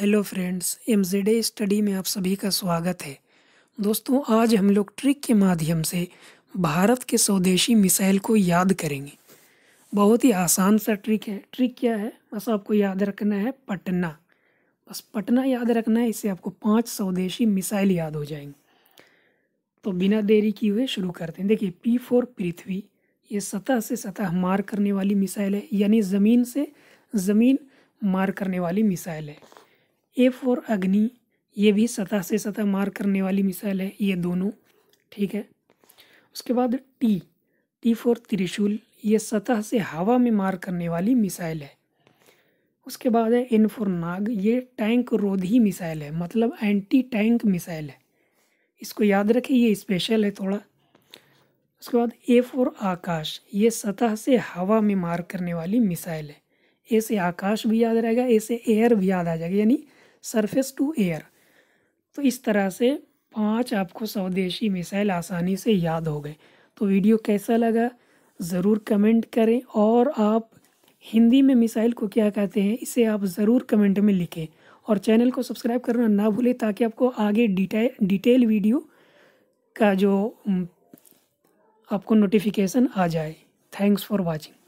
hello friends M study में आप सभी का स्वागत है दोस्तों आज हम लोग ट्रिक के माध्यम से भारत के स्वदेशी मिसाइल को याद करेंगे बहुत ही आसान सा ट्रिक है ट्रिक क्या है बस आपको याद रखना है पटना बस पटना याद रखना है इससे आपको पांच स्वदेशी मिसाइल याद हो जाएंगे तो बिना देरी किए हुए शुरू करते हैं देखिए पी फोर पृथ्वी ये सतह से सतह मार करने वाली मिसाइल है यानी ज़मीन से ज़मीन मार करने वाली मिसाइल है ए फोर अग्नि ये भी सतह से सतह मार करने वाली मिसाइल है ये दोनों ठीक है उसके बाद टी टी फोर त्रिशूल ये सतह से हवा में मार करने वाली मिसाइल है उसके बाद है एन फोर नाग ये टैंक रोधी मिसाइल है मतलब एंटी टैंक मिसाइल है इसको याद रखें ये स्पेशल है थोड़ा उसके बाद ए फोर आकाश ये सतह से हवा में मार करने वाली मिसाइल है ए से आकाश भी याद रहेगा ए से एयर भी याद आ जाएगा यानी सरफेस टू एयर तो इस तरह से पांच आपको स्वदेशी मिसाइल आसानी से याद हो गए तो वीडियो कैसा लगा ज़रूर कमेंट करें और आप हिंदी में मिसाइल को क्या कहते हैं इसे आप ज़रूर कमेंट में लिखें और चैनल को सब्सक्राइब करना ना भूलें ताकि आपको आगे डिटेल डिटेल वीडियो का जो आपको नोटिफिकेशन आ जाए थैंक्स फॉर वॉचिंग